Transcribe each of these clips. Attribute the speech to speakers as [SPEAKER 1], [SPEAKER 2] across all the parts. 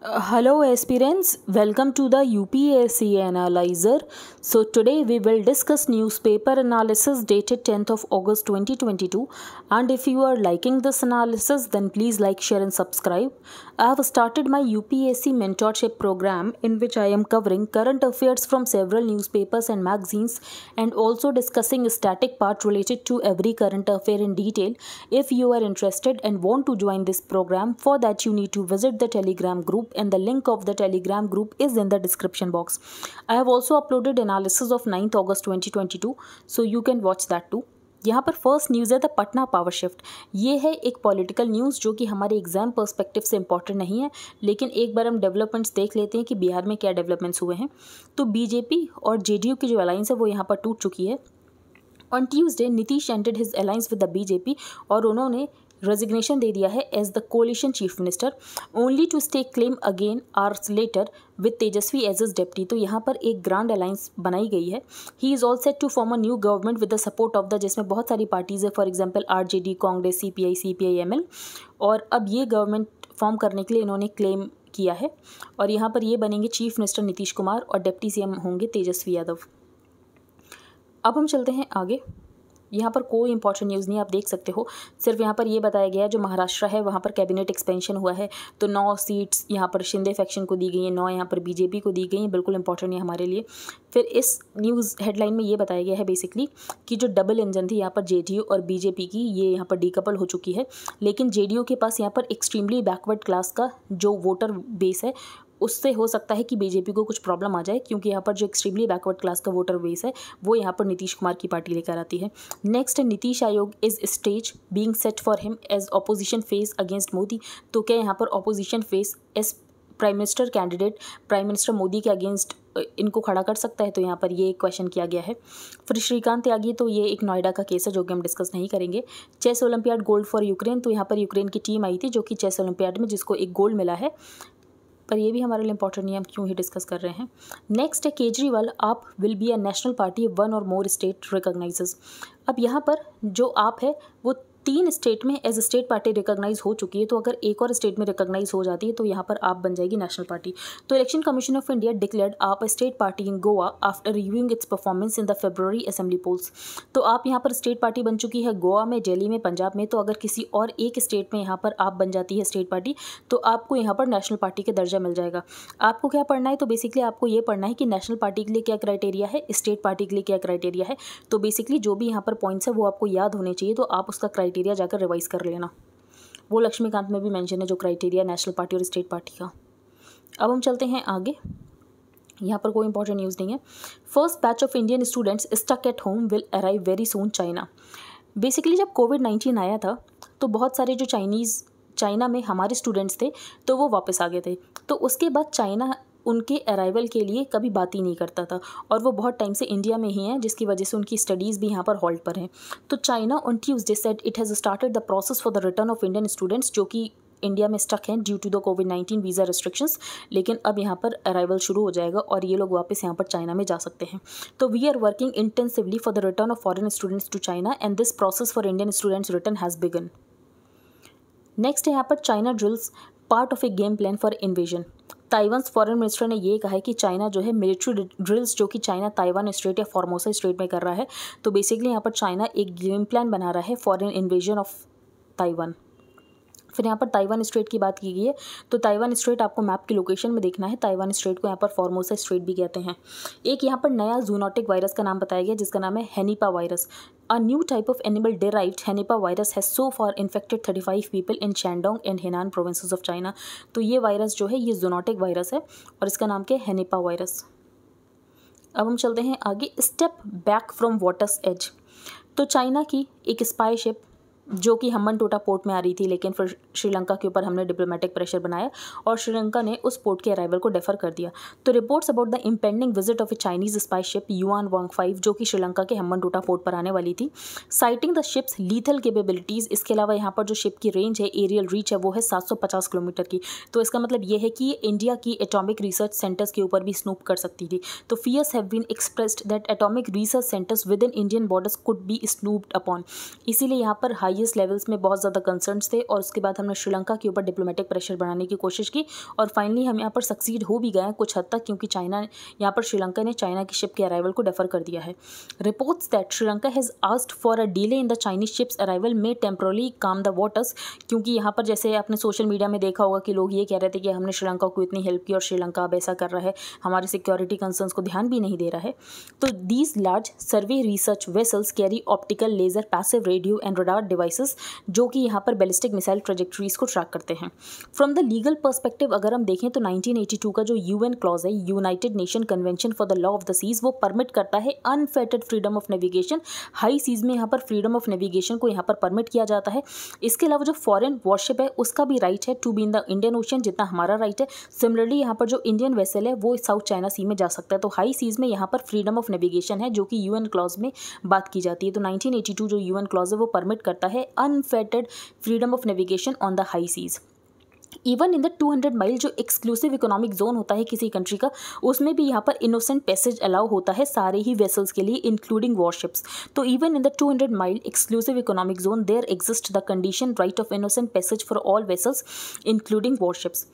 [SPEAKER 1] Uh, hello aspirants welcome to the UPSC analyzer so today we will discuss newspaper analysis dated 10th of August 2022 and if you are liking this analysis then please like share and subscribe I have started my UPSC mentorship program in which I am covering current affairs from several newspapers and magazines and also discussing a static part related to every current affair in detail. If you are interested and want to join this program, for that you need to visit the Telegram group and the link of the Telegram group is in the description box. I have also uploaded analysis of 9th August 2022 so you can watch that too. यहाँ पर first news है the Patna power shift ये है एक political news जो कि हमारे exam perspective से इंपॉर्टेंट नहीं है लेकिन एक बार हम डेवलपमेंट्स देख लेते हैं कि बिहार में क्या डेवलपमेंट्स हुए हैं तो बीजेपी और जेडीयू की जो अलायंस है वो यहाँ पर टूट चुकी है on Tuesday Nitish ended his alliance with the BJP और उन्होंने रेजिग्नेशन दे दिया है as the coalition chief minister only to stay claim again hours later with Tejashwi as as deputy तो यहाँ पर एक ग्रांड अलायंस बनाई गई है he is all set to form a new government with the support of the जिसमें बहुत सारी पार्टीज़ है for example R J D Congress C P I C P I M L और अब ये गवर्नमेंट फॉर्म करने के लिए इन्होंने क्लेम किया है और यहाँ पर ये बनेंगे चीफ मिनिस्टर नीतीश कुमार और डेप्टी सी एम होंगे तेजस्वी यादव अब हम चलते हैं आगे यहाँ पर कोई इंपॉर्टेंट न्यूज़ नहीं आप देख सकते हो सिर्फ यहाँ पर ये बताया गया है जो महाराष्ट्र है वहाँ पर कैबिनेट एक्सपेंशन हुआ है तो नौ सीट्स यहाँ पर शिंदे फैक्शन को दी गई हैं नौ यहाँ पर बीजेपी को दी गई हैं बिल्कुल इंपॉर्टेंट है हमारे लिए फिर इस न्यूज़ हेडलाइन में ये बताया गया है बेसिकली कि जो डबल इंजन थी यहाँ पर जे और बीजेपी की ये यहाँ पर डीकपल हो चुकी है लेकिन जे के पास यहाँ पर एक्सट्रीमली बैकवर्ड क्लास का जो वोटर बेस है उससे हो सकता है कि बीजेपी को कुछ प्रॉब्लम आ जाए क्योंकि यहाँ पर जो एक्सट्रीमली बैकवर्ड क्लास का वोटर बेस है वो यहाँ पर नीतीश कुमार की पार्टी लेकर आती है नेक्स्ट नीतीश आयोग is stage being set for him as opposition face against Modi तो क्या यहाँ पर opposition face as prime minister candidate prime minister Modi के अगेंस्ट इनको खड़ा कर सकता है तो यहाँ पर ये क्वेश्चन किया गया है फिर श्रीकांत त्यागी तो ये एक नोएडा का केस है जो कि हम डिस्कस नहीं करेंगे chess olympiad gold for Ukraine तो यहाँ पर यूक्रेन की टीम आई थी जो कि चेस ओलंपियाड में जिसको एक गोल्ड मिला है पर ये भी हमारे लिए इंपॉर्टेंट नहीं है हम क्यों ही डिस्कस कर रहे हैं नेक्स्ट है Kejriwal AAP will be a national party one और मोर स्टेट रिकोगनाइज अब यहाँ पर जो आप है वो तीन स्टेट में एज स्टेट पार्टी रिकॉग्नाइज हो चुकी है तो अगर एक और स्टेट में रिकॉग्नाइज हो जाती है तो यहाँ पर आप बन जाएगी नेशनल पार्टी तो election commission of India declare AAP state party in Goa after reviewing its performance in the February assembly polls तो आप यहाँ पर स्टेट पार्टी बन चुकी है गोवा में डेली में पंजाब में तो अगर किसी और एक स्टेट में यहाँ पर आप बन जाती है स्टेट पार्टी तो आपको यहाँ पर नेशनल पार्टी का दर्जा मिल जाएगा आपको क्या पढ़ना है तो बेसिकली आपको ये पढ़ना है कि नेशनल पार्टी के लिए क्या क्राइटेरिया है स्टेट पार्टी के लिए क्या क्राइटेरिया है तो बेसिकली जो भी यहाँ पर पॉइंट्स है वो आपको याद होने चाहिए तो आप उसका क्राइटेरिया क्राइटेरिया जाकर रिवाइज कर लेना वो लक्ष्मीकांत में भी मैंशन है जो क्राइटेरिया नेशनल पार्टी और स्टेट पार्टी का अब हम चलते हैं आगे यहाँ पर कोई इंपॉर्टेंट न्यूज़ नहीं है first batch of Indian students stuck at home will arrive very soon China basically जब कोविड नाइन्टीन आया था तो बहुत सारे जो चाइनीज़ चाइना में हमारे स्टूडेंट्स थे तो वो वापस आ गए थे तो उसके बाद चाइना उनके अराइवल के लिए कभी बात ही नहीं करता था और वो बहुत टाइम से इंडिया में ही हैं जिसकी वजह से उनकी स्टडीज़ भी यहाँ पर हॉल्ट पर हैं तो China on Tuesday set it has started the process for the return of Indian students जो कि इंडिया में स्टक हैं due to the Covid nineteen visa restrictions लेकिन अब यहाँ पर अराइवल शुरू हो जाएगा और ये लोग वापस यहाँ पर चाइना में जा सकते हैं तो we are working intensively for the return of foreign students to China and this process for Indian students return has begun next है यहाँ पर China drills part of a game plan for invasion Taiwan foreign minister ने यह कहा है कि China जो है मिलिट्री ड्रिल्स जो कि चाइना ताइवान स्टेट या फॉर्मोसा स्टेट में कर रहा है तो बेसिकली यहाँ पर चाइना एक गेम प्लान बना रहा है फॉरेन इन्वेजन ऑफ ताइवान फिर यहाँ पर ताइवान स्ट्रेट की बात की गई है तो ताइवान स्ट्रेट आपको मैप की लोकेशन में देखना है ताइवान स्ट्रेट को यहाँ पर फॉर्मोसा स्ट्रेट भी कहते हैं एक यहाँ पर नया जूनोटिक वायरस का नाम बताया गया जिसका नाम है henipavirus a new type of animal animal henipavirus has so far infected thirty five people in Shandong and Henan provinces of China तो ये वायरस जो है ये जूनोटिक वायरस है और इसका नाम क्या है वायरस अब हम चलते हैं आगे step back from water's edge तो चाइना की एक स्पाई शिप जो कि हमन टोटा पोर्ट में आ रही थी लेकिन फिर श्रीलंका के ऊपर हमने डिप्लोमेटिक प्रेशर बनाया और श्रीलंका ने उस पोर्ट के अराइवल को डेफर कर दिया तो reports about the impending visit of A Chinese spy ship yuan Wang five जो कि श्रीलंका के हमन टोटा पोर्ट पर आने वाली थी citing the ship's lethal capabilities इसके अलावा यहाँ पर जो शिप की रेंज है एरियल रीच है वो है सात किलोमीटर की तो इसका मतलब ये है कि इंडिया की एटॉमिक रिसर्च सेंटर्स के ऊपर भी स्नूप कर सकती थी तो fears have been expressed that atomic research centres within Indian borders could be snooped upon इसीलिए यहाँ पर हाई हाईएस्ट लेवल्स में बहुत ज़्यादा कंसर्न थे और उसके बाद हमने श्रीलंका के ऊपर डिप्लोमेटिक प्रेशर बनाने की कोशिश की और फाइनली हम यहाँ पर सक्सीड हो भी गए कुछ हद तक क्योंकि चाइना यहाँ पर श्रीलंका ने चाइना की शिप के अराइवल को डेफर कर दिया है reports that Sri Lanka has asked for a delay in the Chinese ships arrival में टेम्प्रोली काम द वाटर्स क्योंकि यहाँ पर जैसे आपने सोशल मीडिया में देखा होगा कि लोग ये कह रहे थे कि हमने श्रीलंका को इतनी हेल्प की और श्रीलंका अब ऐसा कर रहा है हमारे सिक्योरिटी कंसर्न को ध्यान भी नहीं दे रहा है तो these large survey research vessels carry optical laser passive radio and radar device devices जो कि यहाँ पर बैलिस्टिक मिसाइल ट्रेजेक्ट्रीज को ट्रैक करते हैं फ्रॉम द लीगल पर्सपेक्टिव अगर हम देखें तो 1982 का जो यूएन क्लॉज है United Nation Convention for the law of the seas वो परमिट करता है unfettered freedom of navigation high seas में यहाँ पर फ्रीडम ऑफ नेविगेशन को यहाँ पर परमिट किया जाता है इसके अलावा जो फॉरन वॉरशिप है उसका भी राइट है to be in the Indian Ocean जितना हमारा राइट है सिमिलरली यहाँ पर जो इंडियन वेसल है वो साउथ चाइना सी में जा सकता है तो हाई सीज में यहाँ पर फ्रीडम ऑफ नेविगेशन है जो कि यूएन क्लॉज में बात की जाती है तो 1982 जो यूएन क्लॉज है वो परमिट करता है है unfettered freedom of navigation on the high seas even in the 200 mile जो एक्सक्लूसिव इकोनॉमिक जोन होता है किसी कंट्री का उसमें भी यहाँ पर इनोसेंट पैसेज अलाउ होता है सारे ही वेसल्स के लिए इंक्लूडिंग वॉरशिप्स तो even in the 200 mile exclusive economic zone there exist the condition right of innocent passage for all vessels including warships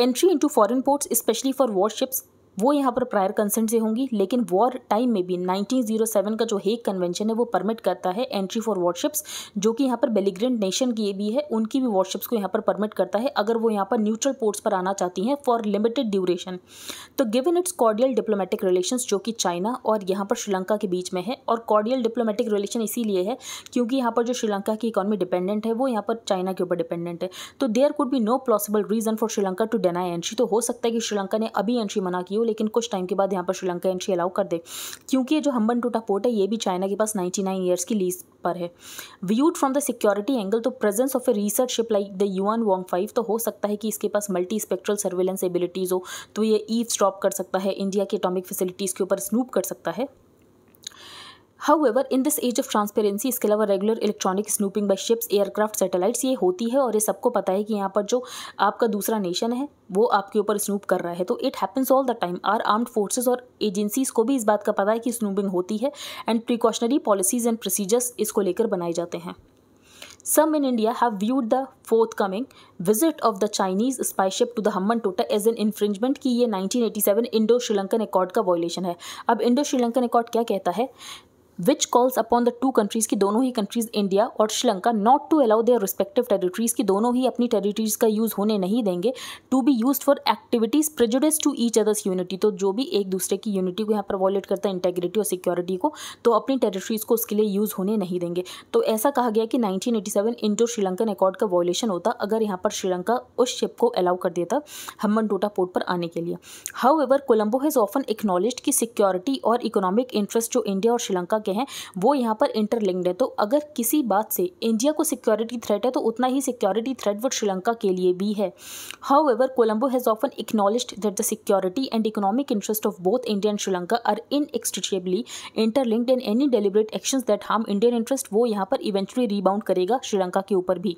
[SPEAKER 1] entry into foreign ports especially for warships वो यहाँ पर prior consent से होंगी लेकिन war time में भी 1907 का जो हेग कन्वेंशन है वो परमिट करता है एंट्री फॉर वॉरशिप्स जो कि यहाँ पर बेलिग्रेंट नेशन की भी है उनकी भी वॉरशिप्स को यहाँ पर परमिट करता है अगर वो यहाँ पर न्यूट्रल पोर्ट्स पर आना चाहती हैं फॉर लिमिटेड ड्यूरेशन तो given its cordial diplomatic relation जो कि चाइना और यहाँ पर श्रीलंका के बीच में है और कॉर्डियल डिप्लोमेटिक रिलेशन इसीलिए है क्योंकि यहाँ पर जो श्रीलंका की इकोनॉमी डिपेंडेंट है वो यहाँ पर चाइना के ऊपर डिपेंडेंट है तो there could be no possible reason for Sri Lanka to deny entry तो हो सकता है कि श्रीलंका ने अभी एंट्री मना की हो लेकिन कुछ टाइम के बाद यहाँ पर श्रीलंका एंट्री अलाउ कर दे क्योंकि ये जो हम्बन टूटा पोर्ट है ये भी चाइना के पास नाइन्टी नाइन ईयर्स की लीज पर है viewed from the security angle तो presence of a research ship like the Yuan Wang five तो हो सकता है कि इसके पास मल्टी स्पेक्ट्रल सर्वेलेंस एबिलिटीज़ हो तो ये ईव स्टॉप कर सकता है इंडिया की अटोमिक फैसिलिटीज़ के ऊपर स्नूप कर सकता है However, in this age of transparency, इसके अलावा regular electronic snooping by ships aircraft satellites ये होती है और ये सबको पता है कि यहाँ पर जो आपका दूसरा नेशन है वो आपके ऊपर स्नूप कर रहा है तो it happens all the time our armed forces और एजेंसीज को भी इस बात का पता है कि स्नूपिंग होती है and precautionary policies and procedures इसको लेकर बनाए जाते हैं some in India have viewed the forthcoming visit of the Chinese spy to the Hambantota as an infringement की ये 1987 इंडो श्रीलंकन एकॉर्ड का वॉयलेशन है अब इंडो श्रीलंकन एकॉर्ड क्या कहता है which calls upon the two countries की दोनों ही कंट्रीज़ इंडिया और Sri Lanka not to allow their respective territories की दोनों ही अपनी टेरिटरीज़ का यूज़ होने नहीं देंगे to be use for activities prejudice to each other's unity तो जो भी एक दूसरे की यूनिटी को यहाँ पर वॉलेट करता है इंटेग्रिटी और सिक्योरिटी को तो अपनी टेरिटरीज़ को उसके लिए यूज़ होने नहीं देंगे तो ऐसा कहा गया कि nineteen eighty seven Indo Sri Lankan accord का वॉयलेशन होता अगर यहाँ पर श्रीलंका उस शिप को अलाउ कर देता हमन टोटा पोर्ट पर आने के लिए however Colombo has often acknowledge की सिक्योरिटी और इकोनॉमिक इंटरेस्ट जो इंडिया और श्रीलंका के के हैं वो यहाँ पर इंटरलिंक्ड है तो अगर किसी बात से इंडिया को सिक्योरिटी थ्रेट है तो उतना ही सिक्योरिटी थ्रेट वो श्रीलंका के लिए भी है however Colombo has often acknowledge that the security and economic interest of both India and Sri Lanka are inextricably interlinked and any deliberate action that harm Indian interest वो यहाँ पर इवेंचुअली रीबाउंड करेगा श्रीलंका के ऊपर भी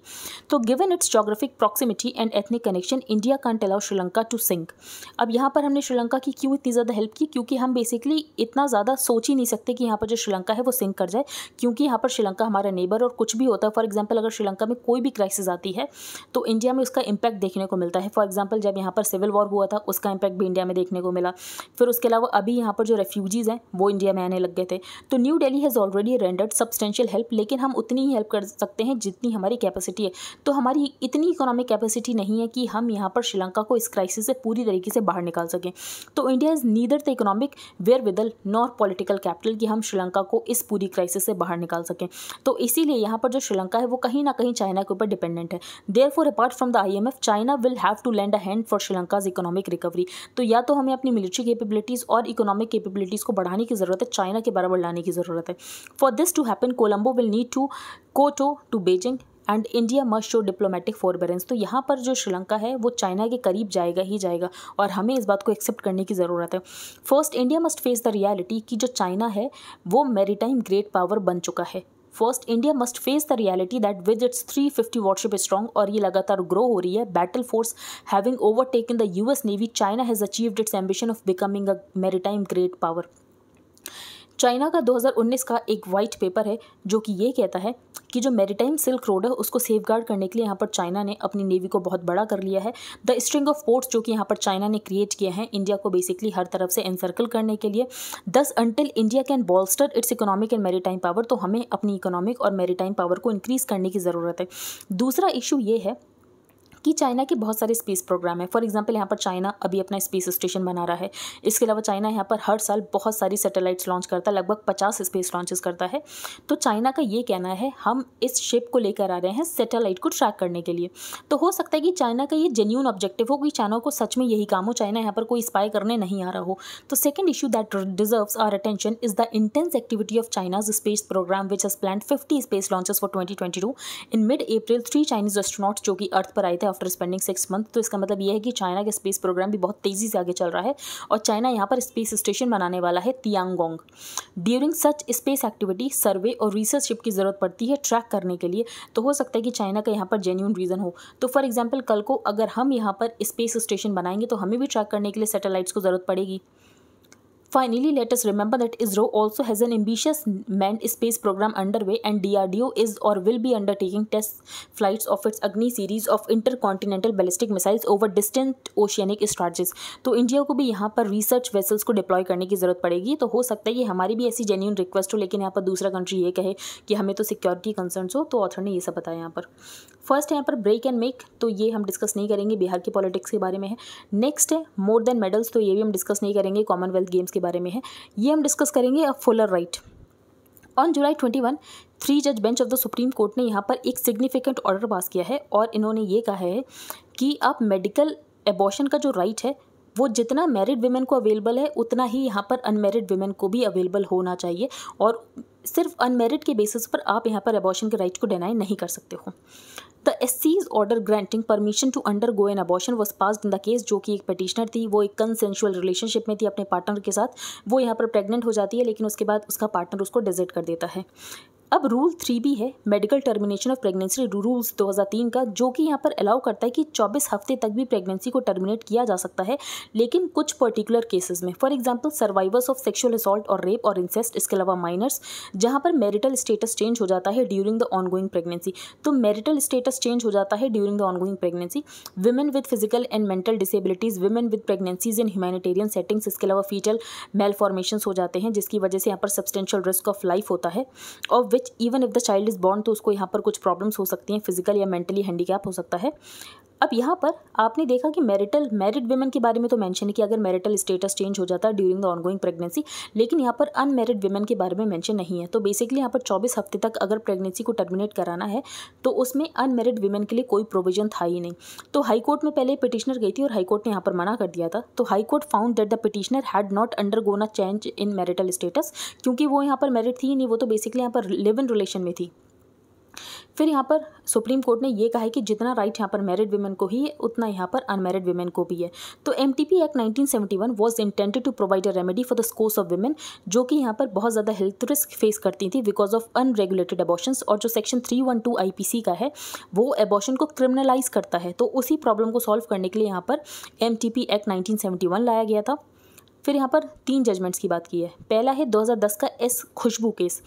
[SPEAKER 1] तो given its geographic proximity and ethnic connection India can't allow Sri Lanka to sink अब यहाँ पर हमने श्रीलंका की क्यों इतनी ज़्यादा हेल्प की क्योंकि हम बेसिकली इतना ज़्यादा सोच ही नहीं सकते कि यहाँ पर जो श्रीलंका श्रीलंका है वो सिंक कर जाए क्योंकि यहाँ पर श्रीलंका हमारा नेबर और कुछ भी होता है फॉर एग्जाम्पल अगर श्रीलंका में कोई भी क्राइसिस आती है तो इंडिया में उसका इम्पैक्ट देखने को मिलता है फॉर एग्जाम्पल जब यहाँ पर सिविल वॉर हुआ था उसका इम्पैक्ट भी इंडिया में देखने को मिला फिर उसके अलावा अभी यहाँ पर जो रेफ्यूजीज़ हैं वो इंडिया में आने लग गए थे तो New Delhi has already rendered substantial help लेकिन हम उतनी ही हेल्प कर सकते हैं जितनी हमारी कैपेसिटी है तो हमारी इतनी इकोनॉमिक कैपेसिटी नहीं है कि हम यहाँ पर श्रीलंका को इस क्राइसिस से पूरी तरीके से बाहर निकाल सकें तो India is neither the economic wherewithal nor political capital कि हम श्रीलंका श्रीलंका को इस पूरी क्राइसिस से बाहर निकाल सकें तो इसीलिए यहाँ पर जो श्रीलंका है वो कहीं ना कहीं चाइना के ऊपर डिपेंडेंट है therefore apart from the I M F China will have to lend a hand for Sri Lanka's economic recovery तो या तो हमें अपनी मिलिट्री केपेबिलिटीज और इकोनॉमिक केपेबिलिटीज को बढ़ाने की ज़रूरत है चाइना के बराबर लाने की ज़रूरत है for this to happen Colombo will need to kowtow to Beijing and India must show diplomatic forbearance तो यहाँ पर जो श्रीलंका है वो चाइना के करीब जाएगा ही जाएगा और हमें इस बात को एक्सेप्ट करने की ज़रूरत है first India must face the reality कि जो चाइना है वो मेरीटाइम ग्रेट पावर बन चुका है first India must face the reality that with its three fifty warship strong और ये लगातार ग्रो हो रही है battle force having overtaken the U S Navy China has achieved its ambition of becoming a maritime great power China का 2019 का एक white paper है जो कि ये कहता है कि जो मेरीटाइम सिल्क रोड है उसको सेफ करने के लिए यहाँ पर चाइना ने अपनी नेवी को बहुत बड़ा कर लिया है द स्ट्रिंग ऑफ पोर्ट्स जो कि यहाँ पर चाइना ने क्रिएट किया है इंडिया को बेसिकली हर तरफ से एनसर्कल करने के लिए दस until India can bolster its economic and maritime power तो हमें अपनी इकोनॉमिक और मेरीटाइम पावर को इंक्रीज़ करने की ज़रूरत है दूसरा इशू ये है कि चाइना के बहुत सारे स्पेस प्रोग्राम हैं फॉर एग्जाम्पल यहाँ पर चाइना अभी अपना स्पेस स्टेशन बना रहा है इसके अलावा चाइना यहाँ पर हर साल बहुत सारी सैटेलाइट्स लॉन्च करता है लगभग पचास स्पेस लॉन्चेस करता है तो चाइना का ये कहना है हम इस शिप को लेकर आ रहे हैं सेटेलाइट को ट्रैक करने के लिए तो हो सकता है कि चाइना का ये जेन्यून ऑब्जेक्टिव हो कि चाइना को सच में यही काम हो चाइना यहाँ पर कोई स्पाई करने नहीं आ रहा हो तो second issue that deserve our attention is the intense activity of China's space program which has plan fifty space launches for twenty in mid April three Chinese astronauts जो कि अर्थ पर आए थे आफ्टर स्पेंडिंग सिक्स मंथ तो इसका मतलब यह है कि चाइना का स्पेस प्रोग्राम भी बहुत तेज़ी से आगे चल रहा है और चाइना यहाँ पर स्पेस स्टेशन बनाने वाला है Tiangong during such space activity survey और रिसर्च शिप की ज़रूरत पड़ती है ट्रैक करने के लिए तो हो सकता है कि चाइना का यहाँ पर जेन्यून रीज़न हो तो फॉर एग्जाम्पल कल को अगर हम यहाँ पर स्पेस स्टेशन बनाएंगे तो हमें भी ट्रैक करने के लिए सेटेलाइट्स को ज़रूरत पड़ेगी Finally, let us remember that ISRO also has an ambitious manned space program underway and DRDO is or will be undertaking test flights of its Agni series of intercontinental ballistic missiles over distant oceanic stretches तो india को भी यहाँ पर research vessels को deploy करने की ज़रूरत पड़ेगी तो हो सकता है कि हमारी भी ऐसी जेन्यून रिक्वेस्ट हो लेकिन यहाँ पर दूसरा कंट्री ये कहे कि हमें तो सिक्योरिटी कंसर्न्स हो तो ऑथर ने ये सब बताया यहाँ पर फर्स्ट है यहाँ पर ब्रेक एंड मेक तो ये हम डिस्कस नहीं करेंगे बिहार की पॉलिटिक्स के बारे में है नेक्स्ट है मोर देन मेडल्स तो ये भी हम डिस्कस नहीं करेंगे कॉमनवेल्थ गेम्स बारे में है ये हम डिस्कस करेंगे अब fuller right on July twenty one three जज bench of the Supreme Court ने यहाँ पर एक सिग्निफिकेंट ऑर्डर पास किया है और इन्होंने ये कहा है कि आप मेडिकल एबॉशन का जो राइट right है वो जितना मैरिड वेमेन को अवेलेबल है उतना ही यहाँ पर अनमेरिड वेमेन को भी अवेलेबल होना चाहिए और सिर्फ अनमेरिड के बेसिस पर आप यहाँ पर एबॉशन के राइट right को डिनाई नहीं कर सकते हो द एस एससीज order granting permission to undergo an abortion was passed in the case जो कि एक पटिशनर थी वो एक कंसेंशुअल रिलेशनशिप में थी अपने पार्टनर के साथ वो यहाँ पर प्रेगनेंट हो जाती है लेकिन उसके बाद उसका पार्टनर उसको डिजिट कर देता है अब रूल थ्री भी है medical termination of pregnancy rules 2003 का जो कि यहाँ पर अलाउ करता है कि 24 हफ्ते तक भी प्रेगनेंसी को टर्मिनेट किया जा सकता है लेकिन कुछ पर्टिकुलर केसेस में for example survivors of sexual assault और रेप और इंसेस्ट इसके अलावा माइनर्स जहाँ पर मेरिटल स्टेटस चेंज हो जाता है ड्यूरिंग द ऑनगोइंग प्रेगनेंसी तो मेरिटल स्टेटस चेंज हो जाता है during the ongoing pregnancy women with physical and mental disabilities women with pregnancies in humanitarian settings इसके अलावा फीटल मेल फॉर्मेशन हो जाते हैं जिसकी वजह से यहाँ पर सब्सटेंशियल रिस्क ऑफ लाइफ होता है और which even if the child is born तो उसको यहाँ पर कुछ प्रॉब्लम्स हो सकती हैं फिजिकल या मेंटली हैंडीकैप हो सकता है अब यहाँ पर आपने देखा कि मैरिटल मैरिड वेमेन के बारे में तो मैंशन है कि अगर मैरिटल स्टेटस चेंज हो जाता है ड्यूरिंग द ऑनगोइंग प्रेगनेंसी लेकिन यहाँ पर अनमेरिड वेमेन के बारे में मैंशन नहीं है तो बेसिकली यहाँ पर चौबीस हफ्ते तक अगर प्रेगनेंसी को टर्मिनेट कराना है तो उसमें अनमेरिड वेमेन के लिए कोई प्रोविजन था ही नहीं तो हाईकोर्ट में पहले पिटिशनर गई थी और हाईकोर्ट ने यहाँ पर मना कर दिया था तो high court found that the petitioner had not undergone change in marital status क्योंकि वो यहाँ पर मैरिड थी नहीं वो तो बेसिकली यहाँ पर लिव इन रिलेशन में थी फिर यहाँ पर सुप्रीम कोर्ट ने यह कहा है कि जितना राइट यहाँ पर मैरिड वुमेन को ही है उतना यहाँ पर अनमेरिड वुमेन को भी है तो M T P act nineteen seventy one was intended to provide a remedy for the scores of women जो कि यहाँ पर बहुत ज़्यादा हेल्थ रिस्क फेस करती थी बिकॉज ऑफ अनरेगुलेटेड एबॉशन और जो section three one two I P C का है वो एबॉशन को क्रिमिनलाइज करता है तो उसी प्रॉब्लम को सॉल्व करने के लिए यहाँ पर M T P act nineteen seventy one लाया गया था फिर यहाँ पर तीन जजमेंट्स की बात की है पहला है 2010 का S Khushboo case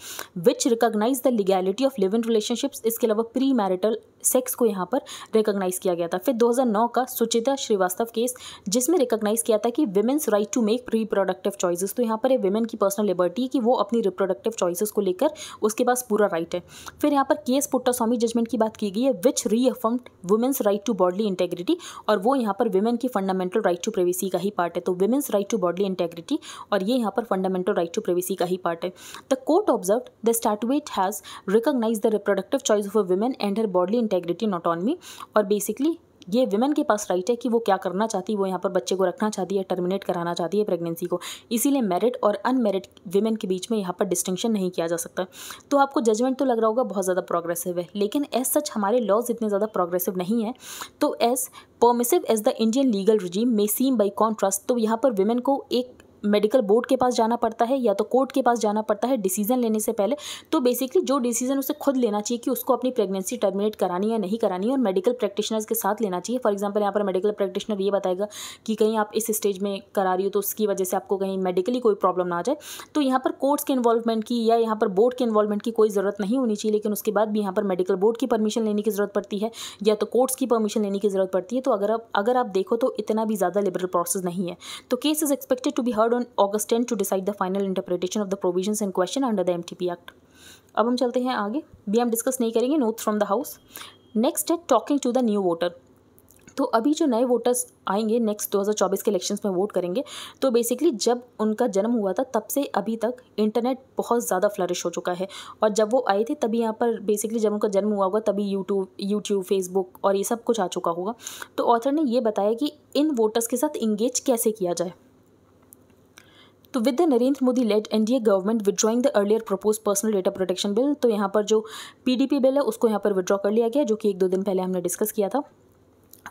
[SPEAKER 1] which recognise the legality of live in relationships इसके अलावा प्री मैरिटल सेक्स को यहाँ पर रिकोगनाइज़ किया गया था फिर 2009 का सुचिता श्रीवास्तव केस जिसमें रिकोगनाइज़ किया था कि women's right to make reproductive choices तो यहाँ पर वेमेन की पर्सनल लिबर्टी कि वो अपनी रिप्रोडक्टिव चॉइसेस को लेकर उसके पास पूरा राइट है फिर यहाँ पर केस स्वामी जजमेंट की बात की गई है which reaffirmed women's right to bodily integrity और वो यहाँ पर वुमेन की फंडामेंटल राइट टू प्रेवेसी का ही पार्ट है तो women's right to bodily integrity और ये यहाँ पर फंडामेंटल राइट टू प्रेवेसी का ही पार्ट है the court observe the statute has recognise the reproductive choice of a women and her bodily integrity integrity autonomy और basically ये women के पास राइट है कि वो क्या करना चाहती है वो यहाँ पर बच्चे को रखना चाहती है टर्मिनेट कराना चाहती है प्रेगनेंसी को इसीलिए मेरिट और अनमेरिट वुमेन के बीच में यहाँ पर डिस्टिंक्शन नहीं किया जा सकता तो आपको जजमेंट तो लग रहा होगा बहुत ज़्यादा प्रोग्रेसिव है लेकिन एज सच हमारे लॉज इतने ज़्यादा प्रोग्रेसिव नहीं है तो as permissive as the Indian legal regime may seem by contrast तो यहाँ पर वुमेन को एक मेडिकल बोर्ड के पास जाना पड़ता है या तो कोर्ट के पास जाना पड़ता है डिसीजन लेने से पहले तो बेसिकली जो डिसीजन उसे खुद लेना चाहिए कि उसको अपनी प्रेगनेंसी टर्मिनेट करानी या नहीं करानी है और मेडिकल प्रैक्टिशनर्स के साथ लेना चाहिए फॉर एग्जाम्पल यहाँ पर मेडिकल प्रैक्टिशनर ये बताएगा कि कहीं आप इस स्टेज में करा रही हो तो उसकी वजह से आपको कहीं मेडिकली कोई प्रॉब्लम ना आ जाए तो यहाँ पर कोर्ट्स के इन्वॉल्वमेंट की या यहाँ पर बोर्ड के इन्वॉल्वमेंट की कोई ज़रूरत नहीं होनी चाहिए लेकिन उसके बाद भी यहाँ पर मेडिकल बोर्ड की परमिशन लेने की ज़रूरत पड़ती है या तो कोर्ट्स की परमिशन लेने की ज़रूरत पड़ती है तो अगर आप अगर आप देखो तो इतना भी ज़्यादा लिबरल प्रोसेस नहीं है तो case is expected to be heard on August 10 to decide the final interpretation of the provisions in question under the MTP Act. अब हम चलते हैं आगे भी हम डिस्कस नहीं करेंगे notes from the house next है talking to the new voter तो अभी जो नए वोटर्स आएंगे नेक्स्ट 2024 के इलेक्शंस में वोट करेंगे तो बेसिकली जब उनका जन्म हुआ था तब से अभी तक इंटरनेट बहुत ज़्यादा फ्लरिश हो चुका है और जब वो आए थे तभी यहाँ पर बेसिकली जब उनका जन्म हुआ होगा तभी यूट्यूब यूट्यूब फेसबुक और ये सब कुछ आ चुका होगा तो ऑथर ने ये बताया कि इन वोटर्स के साथ इंगेज कैसे किया जाए तो with the Narendra Modi led NDA government withdrawing the earlier propose personal data protection bill तो यहाँ पर जो पीडीपी बिल है उसको यहाँ पर विद्रॉ कर लिया गया जो कि एक दो दिन पहले हमने डिस्कस किया था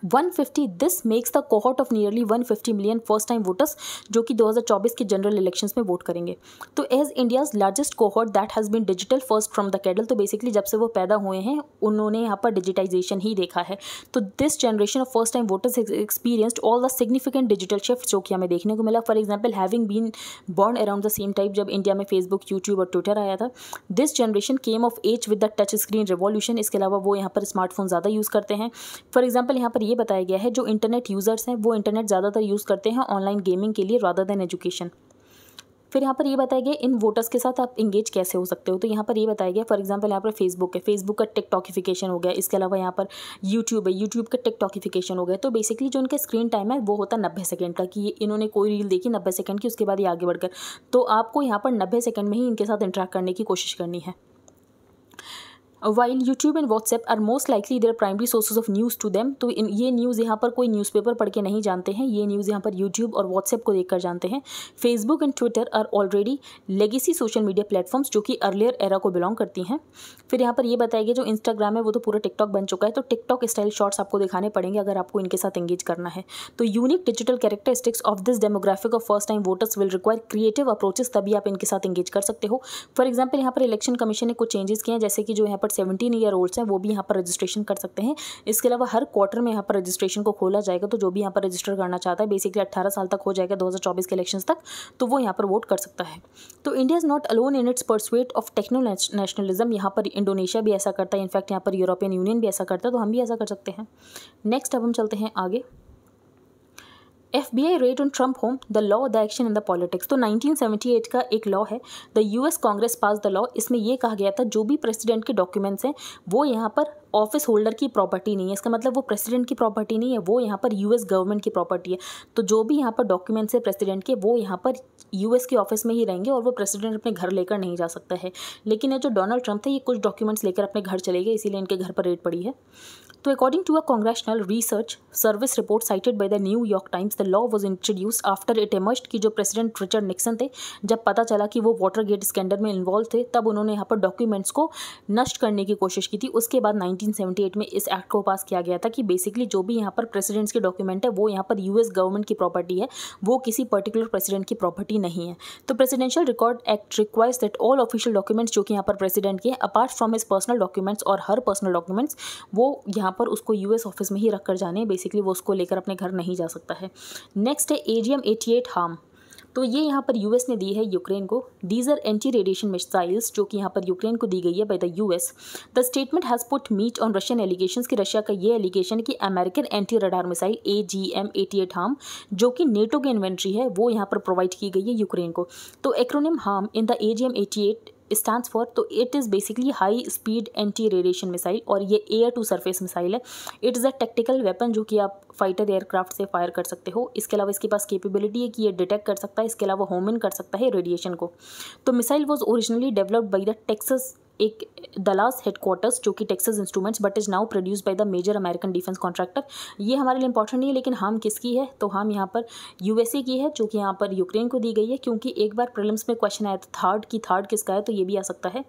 [SPEAKER 1] 150 this makes the cohort of nearly 150 million first time voters जो कि 2024 के जनरल इलेक्शंस में वोट करेंगे तो as India's largest cohort that has been digital first from the cradle तो बेसिकली जब से वो पैदा हुए हैं उन्होंने यहाँ पर डिजिटाइजेशन ही देखा है तो this generation of first time voters experienced all the significant digital shift जो कि हमें देखने को मिला for example having been born around the same type जब इंडिया में फेसबुक यूट्यूब और ट्विटर आया था this generation came of age with the touch screen revolution इसके अलावा वो यहाँ पर स्मार्टफोन ज़्यादा यूज़ करते हैं फॉर एग्जाम्पल यहाँ पर ये बताया गया है जो इंटरनेट यूज़र्स हैं वो इंटरनेट ज़्यादातर यूज़ करते हैं ऑनलाइन गेमिंग के लिए रादर देन एजुकेशन फिर यहाँ पर ये बताया गया इन वोटर्स के साथ आप इंगेज कैसे हो सकते हो तो यहाँ पर ये बताया गया फॉर एग्जांपल यहाँ पर फेसबुक है फेसबुक का टिकटॉकिफिकेशन हो गया इसके अलावा यहाँ पर यूट्यूब है यूट्यूब का टिकटॉकिफिकेशन हो गया तो बेसिकली जो इनका स्क्रीन टाइम है वो होता है नब्बे सेकेंड का कि इन्होंने कोई रील देखी नब्बे सेकेंड की उसके बाद ये आगे बढ़कर तो आपको यहाँ पर नब्बे सेकेंड में ही इनके साथ इंटरेक्ट करने की कोशिश करनी है while YouTube and WhatsApp are most likely their primary sources of news to them तो इन ये न्यूज़ यहाँ पर कोई न्यूज़पेपर पढ़ के नहीं जानते हैं ये न्यूज़ यहाँ पर यूट्यूब और व्हाट्सएप को देखकर जानते हैं Facebook and Twitter are already legacy social media platforms जो कि अर्लियर एरा को बिलोंग करती हैं फिर यहाँ पर ये बताया गया जो इंस्टाग्राम है वो तो पूरा टिकटॉक बन चुका है तो टिकटॉक स्टाइल शॉर्ट्स आपको दिखाने पड़ेंगे अगर आपको इनके साथ एंगेज करना है तो unique digital characteristics of this demographic of first time voters will require creative approaches तभी आप इनके साथ एंगेज कर सकते हो फॉर एग्जाम्पल यहाँ पर इलेक्शन कमीशन ने कुछ चेंजेस किए हैं जैसे कि जो यहाँ पर सेवेंटीन ईयर ओल्ड्स हैं वो भी यहाँ पर रजिस्ट्रेशन कर सकते हैं इसके अलावा हर क्वार्टर में यहाँ पर रजिस्ट्रेशन को खोला जाएगा तो जो भी यहाँ पर रजिस्टर करना चाहता है बेसिकली अट्ठारह साल तक हो जाएगा दो के इलेक्शन तक तो वो यहाँ पर वोट कर सकता है तो India is not alone in its pursuit of techno nationalism यहाँ पर इंडोनेशिया भी ऐसा करता है इनफैक्ट यहाँ पर यूरोपियन यूनियन भी ऐसा करता है तो हम भी ऐसा कर सकते हैं नेक्स्ट अब हम चलते हैं आगे F B I raid on Trump home the law the action in the politics तो 1978 का एक लॉ है the US Congress pass the law इसमें यह कहा गया था जो भी प्रेसिडेंट के डॉक्यूमेंट्स हैं वो यहाँ पर ऑफिस होल्डर की प्रॉपर्टी नहीं है इसका मतलब वो प्रेसिडेंट की प्रॉपर्टी नहीं है वो यहाँ पर यूएस गवर्नमेंट की प्रॉपर्टी है तो जो भी यहाँ पर डॉक्यूमेंट्स है प्रेसिडेंट के वो यहाँ पर यूएस के ऑफिस में ही रहेंगे और वो प्रेसिडेंट अपने घर लेकर नहीं जा सकता है लेकिन ये जो डोनाल्ड ट्रंप थे ये कुछ डॉक्यूमेंट्स लेकर अपने घर चले गए इसीलिए इनके घर पर रेड पड़ी है तो according to a congressional research service report cited by the New York Times the law was introduce after it emerged कि जो प्रेसिडेंट रिचर्ड निक्सन थे जब पता चला कि वो वाटर गेट स्कैंडल में इन्वॉल्व थे तब उन्होंने यहाँ पर डॉक्यूमेंट्स को नष्ट करने की कोशिश की थी उसके बाद 1978 में इस एक्ट को पास किया गया था कि बेसिकली जो भी यहाँ पर प्रेसिडेंट्स के डॉक्यूमेंट है वो यहाँ पर यूएस गवर्नमेंट की प्रॉपर्टी है वो किसी पर्टिकुलर प्रेसिडेंट की प्रॉपर्टी नहीं है तो presidential record act requires that all official documents जो कि यहाँ पर प्रेसिडेंट के apart from his personal documents और हर पर्सनल डॉक्यूमेंट्स वो यहाँ पर उसको यूएस ऑफिस में ही रख कर जाने बेसिकली वो उसको लेकर अपने घर नहीं जा सकता है नेक्स्ट है A M eighty eight HARM तो ये यहाँ पर यूएस ने दी है यूक्रेन को these are anti radiation missiles जो कि यहाँ पर यूक्रेन को दी गई है by the US the statement has put meat on Russian allegation कि रशिया का ये एलिगेशन कि American anti radar missile A G M eighty eight HARM जो कि नेटो की इन्वेंट्री है वो यहाँ पर प्रोवाइड की गई है यूक्रेन को तो acronym HARM in the A G M eighty eight stand for तो it is basically high speed anti radiation missile और ये एयर टू सरफेस मिसाइल है it is a tactical weapon जो कि आप फाइटर एयरक्राफ्ट से फायर कर सकते हो इसके अलावा इसके पास केपेबिलिटी है कि ये डिटेक्ट कर सकता है इसके अलावा होम इन कर सकता है रेडिएशन को तो missile was originally developed by the Texas एक दलास हेडक्वार्टर्स जो कि Texas Instruments but is now produce by the major American defence contractor ये हमारे लिए इंपॉर्टेंट नहीं है लेकिन हम किसकी है तो हम यहाँ पर यूएसए की है जो कि यहाँ पर यूक्रेन को दी गई है क्योंकि एक बार प्रिलिम्स में क्वेश्चन आया था थर्ड की थर्ड किसका है तो ये भी आ सकता है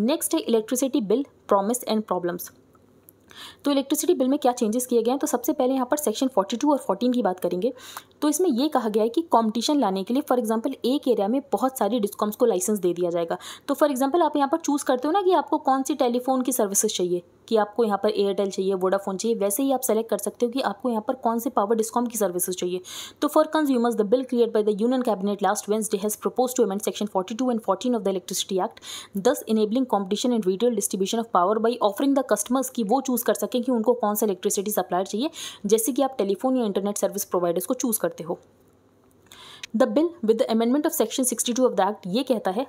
[SPEAKER 1] नेक्स्ट है electricity bill promise and problems तो इलेक्ट्रिसिटी बिल में क्या चेंजेस किए गए हैं तो सबसे पहले यहाँ पर सेक्शन 42 और 14 की बात करेंगे तो इसमें यह कहा गया है कि कंपटीशन लाने के लिए फॉर एग्जांपल एक एरिया में बहुत सारी डिस्कॉम्स को लाइसेंस दे दिया जाएगा तो फॉर एग्जांपल आप यहाँ पर चूज़ करते हो ना कि आपको कौन सी टेलीफोन की सर्विसेज चाहिए कि आपको यहाँ पर एयरटेल चाहिए वोडाफोन चाहिए वैसे ही आप सेलेक्ट कर सकते हो कि आपको यहाँ पर कौन से पावर डिस्कॉम की सर्विसेज चाहिए तो for consumers the bill create by the union cabinet last Wednesday has propose to amend section two and fourteen of the electricity act thus enabling competition and retail distribution of power by offering the customers की वो choose कर सकें कि उनको कौन सा electricity supplier चाहिए जैसे कि आप टेलीफोन या इंटरनेट सर्विस प्रोवाइडर्स को चूज़ करते हो the bill with the amendment of section two of the act ये कहता है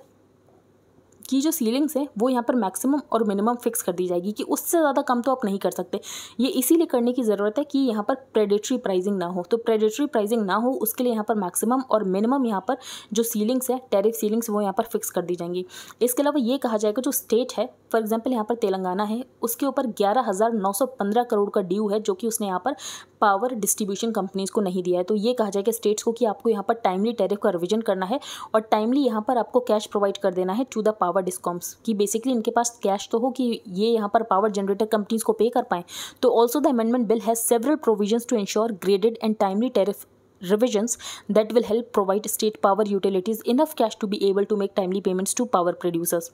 [SPEAKER 1] की जो सीलिंग्स हैं वो यहाँ पर मैक्सिमम और मिनिमम फिक्स कर दी जाएगी कि उससे ज़्यादा कम तो आप नहीं कर सकते ये इसीलिए करने की ज़रूरत है कि यहाँ पर प्रेडेटरी प्राइजिंग ना हो तो प्रेडेटरी प्राइजिंग ना हो उसके लिए यहाँ पर मैक्सिमम और मिनिमम यहाँ पर जो सीलिंग्स है टेरिफ सीलिंग्स वो यहाँ पर फिक्स कर दी जाएंगी इसके अलावा ये कहा जाएगा जो स्टेट है फॉर एग्जाम्पल यहाँ पर तेलंगाना है उसके ऊपर ग्यारह करोड़ का ड्यू है जो कि उसने यहाँ पर पावर डिस्ट्रीब्यूशन कंपनीज़ को नहीं दिया है तो ये कहा जाएगा स्टेट्स को कि आपको यहाँ पर टाइमली टैरिफ का रिविजन करना है और टाइमली यहाँ पर आपको कैश प्रोवाइड कर देना है टू द पावर डिस्कॉम्स कि बेसिकली इनके पास कैश तो हो कि ये यहाँ पर पावर जनरेटर कंपनीज़ को पे कर पाएँ तो also the amendment bill has several provision to ensure graded and timely tariff revisions that will help provide state power utilities enough cash to be able to make timely payments to power producers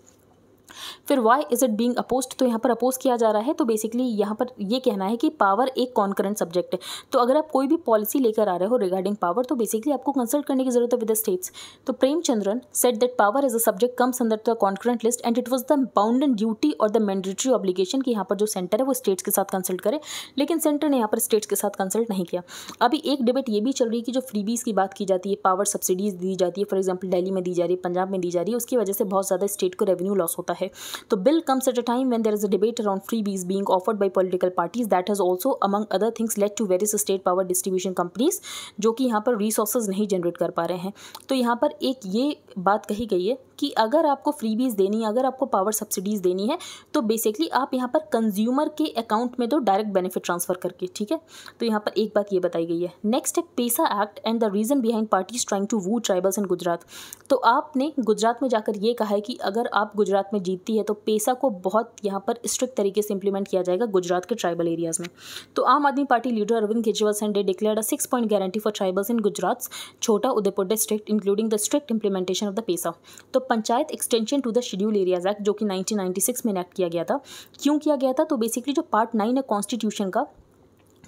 [SPEAKER 1] फिर why is it being oppose तो यहाँ पर oppose किया जा रहा है तो basically यहाँ पर ये कहना है कि पावर एक कॉन्करेंट सब्जेक्ट है तो अगर आप कोई भी पॉलिसी लेकर आ रहे हो रिगार्डिंग पावर तो बेसिकली आपको कंसल्ट करने की जरूरत है विद द स्टेट्स तो Premachandran said that power as a subject comes अंदर the concurrent list and it was the bound duty और द मैंडेटरी ऑब्लीगेशन कि यहाँ पर जो सेंटर है वो स्टेट्स के साथ कंसल्ट करे लेकिन सेंटर ने यहाँ पर स्टेट्स के साथ कंसल्ट नहीं किया अभी एक डिबेट ये भी चल रही है कि जो फ्रीबीज की बात की जाती है पावर सब्सिडीज दी जाती है फॉर एग्जाम्पल डेली में दी जा रही है पंजाब में दी जा रही है उसकी वजह से बहुत ज़्यादा स्टेट को रेवेन्यू लॉस होता है जाता है तो bill comes at a time when there is a debate around freebies being offered by political parties that has also among other things led to various state power distribution companies जो कि यहाँ पर resources नहीं generate कर पा रहे हैं तो यहाँ पर एक ये बात कही गई है कि अगर आपको फ्री बीज देनी है अगर आपको पावर सब्सिडीज़ देनी है तो बेसिकली आप यहाँ पर कंज्यूमर के अकाउंट में दो डायरेक्ट बेनिफिट ट्रांसफ़र करके ठीक है तो यहाँ पर एक बात ये बताई गई है नेक्स्ट है PESA act and the reason behind parties trying to woo tribals in Gujarat तो आपने गुजरात में जाकर ये कहा है कि अगर आप गुजरात में जीतती है तो पेशा को बहुत यहाँ पर स्ट्रिक्ट तरीके से इंप्लीमेंट किया जाएगा गुजरात के ट्राइबल एरियाज में तो Aam Aadmi Party leader Arvind Kejriwal Sunday declare a six point guarantee for tribals in Gujarat Chhota Udaipur district including the strict implementation of the PESA तो panchayat extension to the scheduled areas act जो कि नाइनटीन में इनेक्ट किया गया था क्यों किया गया था तो बेसिकली जो पार्ट नाइन है कॉन्स्टिट्यूशन का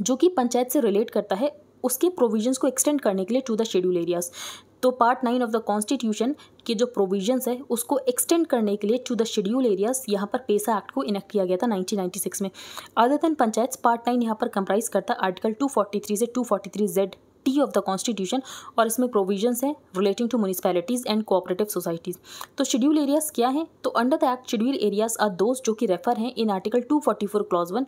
[SPEAKER 1] जो कि पंचायत से रिलेट करता है उसके प्रोविजंस को एक्सटेंड करने के लिए टू द शेड्यूल एरियाज तो part nine of the constitution के जो प्रोविजंस है उसको एक्सटेंड करने के लिए टू द शेड्यूल एरियाज यहाँ पर पेसा एक्ट को इनेक्ट किया गया था 1996 में आदतन पंचायत पार्ट नाइन यहाँ पर कंप्राइज करता आर्टिकल 243 से 243 Z T of the constitution और इसमें प्रोविजंस हैं relating to municipalities and cooperative societies तो शेड्यूल एरियाज़ क्या है तो under the act scheduled areas are दोस्त जो कि रेफर हैं इन आर्टिकल 244 क्लॉज वन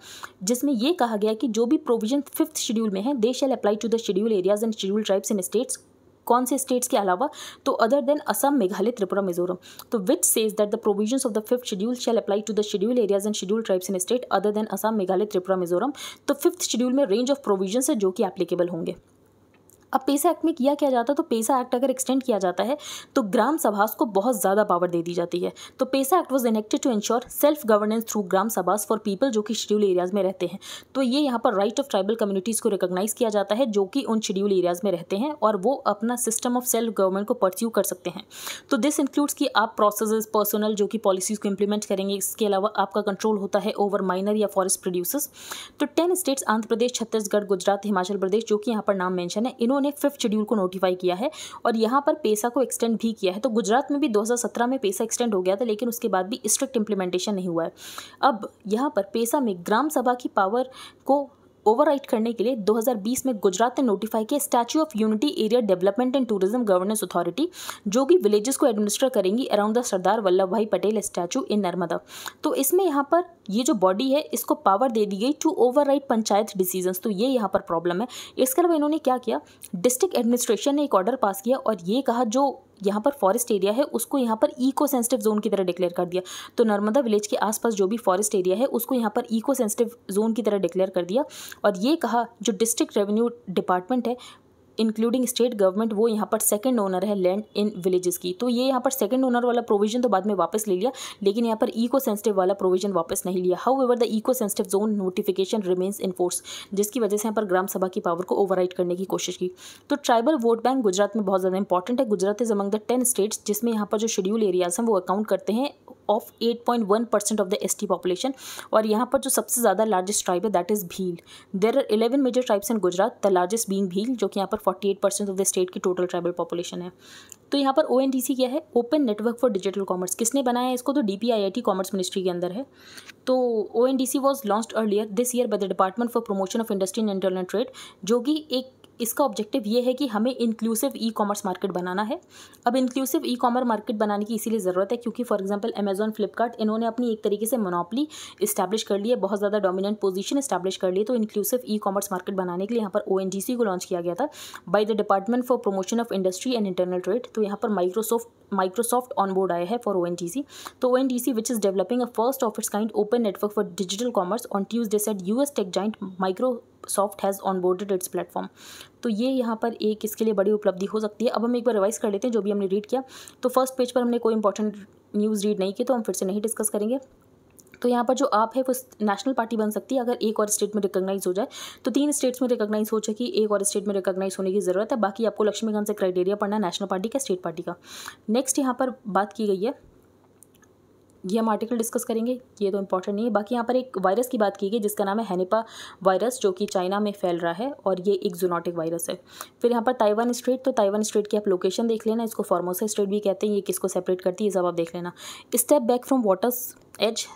[SPEAKER 1] जिसमें यह कहा गया कि जो भी प्रोविजन फिफ्थ शेड्यूल में है they shall apply to the scheduled areas and scheduled tribes in states कौन से स्टेट्स के अलावा तो अदर देन असम मेघालय त्रिपुरा मिजोरम तो which says that the provision of the fifth schedule shall apply to the scheduled areas and scheduled tribes in state other than Assam Meghalaya Tripura Mizoram तो fifth schedule में range of provision है जो कि एप्लीकेबल होंगे अब पेसा एक्ट में किया क्या जाता है तो पेसा एक्ट अगर एक्सटेंड किया जाता है तो ग्राम सभा को बहुत ज़्यादा पावर दे दी जाती है तो PESA act was enacted to ensure self governance through gram sabhas for people जो कि शेड्यूल एरियाज में रहते हैं तो ये यहाँ पर राइट ऑफ ट्राइबल कम्युनिटीज़ को रिकोगनाइज किया जाता है जो कि उन शेड्यूल एरियाज में रहते हैं और वो अपना सिस्टम ऑफ सेल्फ गवर्नमेंट को परस्यू कर सकते हैं तो दिस इंक्लूड्स कि आप प्रोसेस पर्सनल जो कि पॉलिसीज़ को इंप्लीमेंट करेंगे इसके अलावा आपका कंट्रोल होता है ओवर माइनर या फॉरेस्ट प्रोड्यूसर्स तो टेन स्टेट्स आंध्र प्रदेश छत्तीसगढ़ गुजरात हिमाचल प्रदेश जो कि यहाँ पर नाम मैंशन है इन्होंने उन्होंने फिफ्थ शेड्यूल को नोटिफाई किया है और यहाँ पर पेशा को एक्सटेंड भी किया है तो गुजरात में भी 2017 में पेशा एक्सटेंड हो गया था लेकिन उसके बाद भी स्ट्रिक्ट इम्प्लीमेंटेशन नहीं हुआ है अब यहाँ पर पेशा में ग्राम सभा की पावर को ओवरराइट करने के लिए 2020 में गुजरात ने नोटिफाई किया Statue of Unity area development and tourism governance authority जो कि विलेजेस को एडमिनिस्टर करेंगी अराउंड द सरदार वल्लभ भाई पटेल स्टैचू इन नर्मदा तो इसमें यहाँ पर ये जो बॉडी है इसको पावर दे दी गई टू ओवरराइट पंचायत डिसीजन तो ये यहाँ पर प्रॉब्लम है इसके अलावा इन्होंने क्या किया डिस्ट्रिक्ट एडमिनिस्ट्रेशन ने एक ऑर्डर पास किया और ये कहा जो यहाँ पर फॉरेस्ट एरिया है उसको यहाँ पर ईको सेंसिटिव जोन की तरह डिक्लेयर कर दिया तो नर्मदा विलेज के आसपास जो भी फॉरेस्ट एरिया है उसको यहाँ पर ईको सेंसिटिव जोन की तरह डिक्लेयर कर दिया और ये कहा जो डिस्ट्रिक्ट रेवेन्यू डिपार्टमेंट है इंक्लूडिंग स्टेट गवर्नमेंट वो यहाँ पर सेकंड ओनर है लैंड इन विलेजेस की तो ये यहाँ पर सेकंड ओनर वाला प्रोविजन तो बाद में वापस ले लिया लेकिन यहाँ पर इको सेंसिटिव वाला प्रोविजन वापस नहीं लिया however the eco sensitive zone notification remains in force जिसकी वजह से यहाँ पर ग्राम सभा की पावर को ओवरराइड करने की कोशिश की तो ट्राइबल वोट बैंक गुजरात में बहुत ज़्यादा इंपॉर्टेंट है Gujarat is among the ten states जिसमें यहाँ पर जो शेड्यूल एरियाज हैं वो अकाउंट करते हैं of 8.1 percent of the S T population और यहाँ पर जो सबसे ज़्यादा लार्जेस्ट ट्राइब है that is Bhil there are eleven major tribes in Gujarat the largest being Bhil जो कि यहाँ पर forty eight percent of the state की टोटल ट्राइबल पॉपुलेशन है तो यहाँ पर ओ क्या है open network for digital commerce किसने बनाया है इसको तो डी पी कॉमर्स मिनिस्ट्री के अंदर है तो O N D C was launch earlier this year by the department for promotion of industry and internal trade जो कि एक इसका ऑब्जेक्टिव ये है कि हमें इंक्लूसिव ई कॉमर्स मार्केट बनाना है अब इंक्लूसिव ई कॉमर्स मार्केट बनाने की इसीलिए ज़रूरत है क्योंकि फॉर एग्जांपल अमेजॉन फ्लिपकार्ट इन्होंने अपनी एक तरीके से मोनोपली इस्टेब्लिश कर ली है बहुत ज़्यादा डोमिनेंट पोजिशन इस्टेब्लिश कर ली तो इंक्लूसिव ई कॉमर्स मार्केट बनाने के लिए यहाँ पर ओ को लॉन्च किया गया था by the department for promotion of industry and internal trade तो यहाँ पर माइक्रोसॉफ्ट माइक्रोसॉफ्ट ऑन बोर्ड आया है फॉर ओ तो O N which is developing a first of its kind open network for digital commerce on Tuesday said U S tech giant Microsoft has onboarded its platform तो ये यहाँ पर एक इसके लिए बड़ी उपलब्धि हो सकती है अब हम एक बार रिवाइज़ कर लेते हैं जो भी हमने रीड किया तो फर्स्ट पेज पर हमने कोई इंपॉर्टेंट न्यूज़ रीड नहीं की तो हम फिर से नहीं डिस्कस करेंगे तो यहाँ पर जो आप है वो नेशनल पार्टी बन सकती है अगर एक और स्टेट में रिकॉग्नाइज हो जाए तो तीन स्टेट्स में रिकॉग्नाइज हो चुकी एक और स्टेट में रिकॉग्नाइज होने की ज़रूरत है बाकी आपको लक्ष्मीकांत से क्राइटेरिया पढ़ना है नेशनल पार्टी का स्टेट पार्टी का नेक्स्ट यहाँ पर बात की गई है ये हम आर्टिकल डिस्कस करेंगे ये तो इंपॉर्टेंट नहीं है बाकी यहाँ पर एक वायरस की बात की गई जिसका नाम है हैनिपा वायरस जो कि चाइना में फैल रहा है और ये एक जूनोटिक वायरस है फिर यहाँ पर ताइवान स्ट्रेट तो ताइवान स्ट्रेट की आप लोकेशन देख लेना इसको फार्मोसा स्ट्रेट भी कहते हैं ये किसको सेपरेट करती है जब आप देख लेना step back from water's edge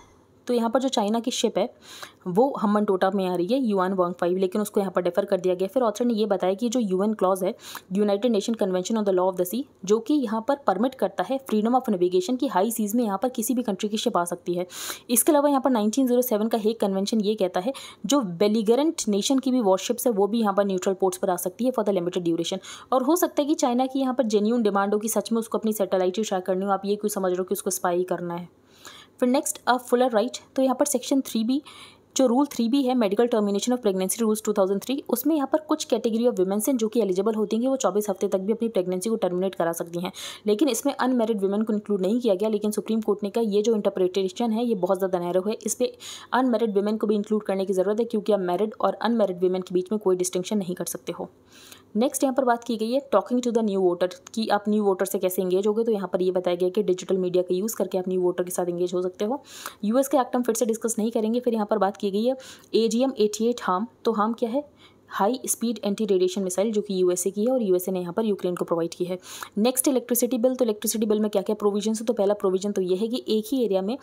[SPEAKER 1] तो यहाँ पर जो चाइना की शिप है वो हमन टोटा में आ रही है यूएन वॉन्ग फाइव लेकिन उसको यहाँ पर डेफर कर दिया गया फिर ऑथर ने ये बताया कि जो यूएन क्लॉज है United Nation convention on the law of the sea जो कि यहाँ पर परमिट करता है फ्रीडम ऑफ नेविगेशन की हाई सीज़ में यहाँ पर किसी भी कंट्री की शिप आ सकती है इसके अलावा यहाँ पर सेवन oh का एक कन्वेंशन ये कहता है जो बेलिगरेंट नेशन की भी वॉरशिप्स है वो भी यहाँ पर न्यूट्रल पोर्ट्स पर आ सकती है फॉर द लिमिटेड ड्यूरेशन और हो सकता है कि चाइना की यहाँ पर जेन्यून डिमांड हो कि सच में उसको अपनी सेटेलाइट ही करनी हो आप ये क्यों समझ रहे हो कि उसको स्पाई करना है फिर नेक्स्ट अ फुलर राइट तो यहाँ पर सेक्शन थ्री बी जो रूल थ्री बी है medical termination of pregnancy rules 2003 उसमें यहाँ पर कुछ कैटेगरी ऑफ वुमेंस हैं जो कि एलिजिबल होती हैं वो 24 हफ्ते तक भी अपनी प्रेगनेंसी को टर्मिनेट करा सकती हैं लेकिन इसमें अनमेरिड वुमेन को इंक्लूड नहीं किया गया लेकिन सुप्रीम कोर्ट ने कहा ये जो इंटरप्रिटेशन है ये बहुत ज़्यादा नैरो है इस पर अनमेरिड वुमेन को भी इंक्लूड करने की ज़रूरत है क्योंकि आप मेरिड और अनमेरिड वुमेन के बीच में कोई डिस्टिंक्शन नहीं कर सकते हो नेक्स्ट यहाँ पर बात की गई है talking to the new voter कि आप न्यू वोटर से कैसे इंगेज होगे तो यहाँ पर ये बताया गया कि डिजिटल मीडिया का यूज़ करके आप न्यू वोटर के साथ इंगेज हो सकते हो यूएस के एक्ट हम फिर से डिस्कस नहीं करेंगे फिर यहाँ पर बात की गई है A G M eighty eight HARM तो हार्म क्या है high speed anti radiation missile जो कि यूएसए की है और यूएसए ने यहाँ पर यूक्रेन को प्रोवाइड की है नेक्स्ट इलेक्ट्रिसिटी बिल तो इलेक्ट्रिसिटी बिल में क्या क्या प्रोविजन है तो पहला प्रोविजन तो ये है कि एक ही एरिया में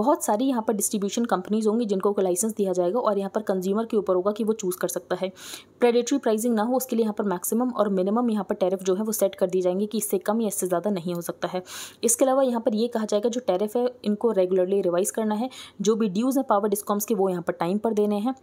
[SPEAKER 1] बहुत सारी यहाँ पर डिस्ट्रीब्यूशन कंपनीज होंगी जिनको लाइसेंस दिया जाएगा और यहाँ पर कंज्यूमर के ऊपर होगा कि वो चूज़ कर सकता है प्रेडेटरी प्राइसिंग ना हो उसके लिए यहाँ पर मैक्सिमम और मिनिमम यहाँ पर टैरिफ जो है वो सेट कर दी जाएंगे कि इससे कम या इससे ज़्यादा नहीं हो सकता है इसके अलावा यहाँ पर यह कहा जाएगा जो टैरिफ है इनको रेगुलरली रिवाइज़ करना है जो भी ड्यूज़ हैं पावर डिस्कॉम्स के वो यहाँ पर टाइम पर देने हैं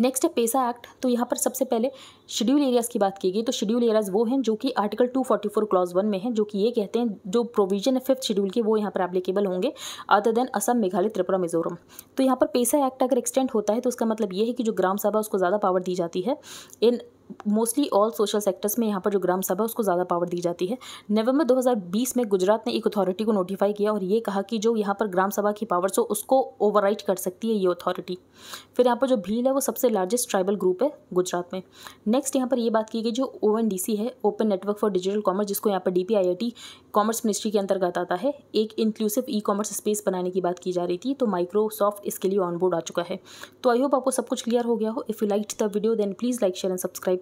[SPEAKER 1] नेक्स्ट है पेसा एक्ट तो यहाँ पर सबसे पहले शेड्यूल एरियाज़ की बात की गई तो शेड्यूल एरियाज़ वो हैं जो कि आर्टिकल 244 क्लॉज वन में हैं जो कि ये कहते हैं जो प्रोविजन है फिफ्थ शेड्यूल के वो यहाँ पर एप्लीकेबल होंगे अदर देन असम मेघालय त्रिपुरा मिजोरम तो यहाँ पर पेसा एक्ट अगर एक्सटेंड होता है तो उसका मतलब ये है कि जो ग्राम सभा उसको ज़्यादा पावर दी जाती है in mostly all social sectors में यहाँ पर जो ग्राम सभा उसको ज़्यादा पावर दी जाती है नवंबर 2020 में गुजरात ने एक अथॉरिटी को नोटिफाई किया और ये कहा कि जो यहाँ पर ग्राम सभा की पावर्स हो उसको ओवरराइट कर सकती है ये अथॉरिटी फिर यहाँ पर जो भील है वो सबसे लार्जेस्ट ट्राइबल ग्रुप है गुजरात में नेक्स्ट यहाँ पर ये बात की गई जो ओ है open network for digital commerce जिसको यहाँ पर डी कॉमर्स मिनिस्ट्री के अंतर्गत आता है एक इंक्लूसिव ई कॉमर्स स्पेस बनाने की बात की जा रही थी तो माइक्रोसॉफ्ट इसके लिए ऑनबोर्ड आ चुका है तो आई होप आपको सब कुछ क्लियर हो गया हो if you like the video then please like share and subscribe